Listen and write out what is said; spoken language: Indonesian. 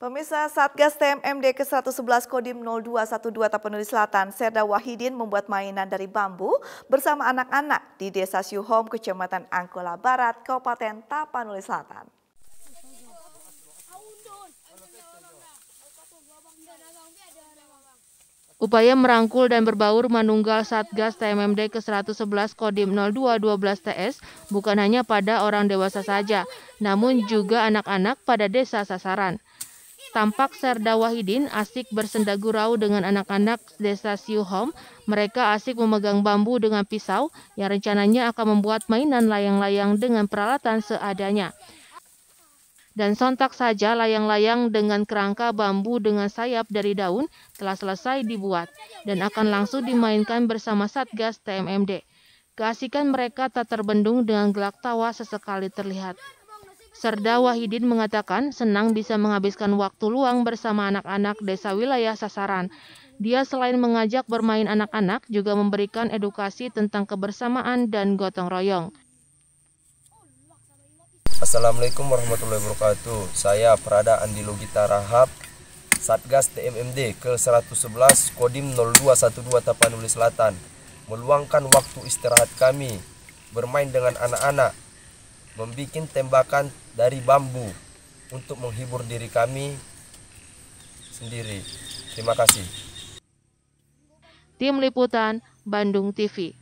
Pemirsa Satgas TMMD ke-111 Kodim 0212 Tapanuli Selatan, Serda Wahidin membuat mainan dari bambu bersama anak-anak di Desa Syuhom, Kecamatan Angkola Barat, Kabupaten Tapanuli Selatan. Upaya merangkul dan berbaur manunggal Satgas TMMD ke-111 Kodim 0212 TS bukan hanya pada orang dewasa saja, namun juga anak-anak pada desa sasaran. Tampak Serda Wahidin asik bersendagurau gurau dengan anak-anak desa Siuhom. Mereka asik memegang bambu dengan pisau yang rencananya akan membuat mainan layang-layang dengan peralatan seadanya. Dan sontak saja layang-layang dengan kerangka bambu dengan sayap dari daun telah selesai dibuat dan akan langsung dimainkan bersama Satgas TMMD. Keasikan mereka tak terbendung dengan gelak tawa sesekali terlihat. Serda Wahidin mengatakan senang bisa menghabiskan waktu luang bersama anak-anak desa wilayah sasaran. Dia selain mengajak bermain anak-anak juga memberikan edukasi tentang kebersamaan dan gotong royong. Assalamualaikum warahmatullahi wabarakatuh. Saya Prada Andi Logita Rahab, Satgas TMMd ke 111 Kodim 0212 Tapanuli Selatan. Meluangkan waktu istirahat kami bermain dengan anak-anak membuat tembakan dari bambu untuk menghibur diri kami sendiri. Terima kasih. Tim Liputan Bandung TV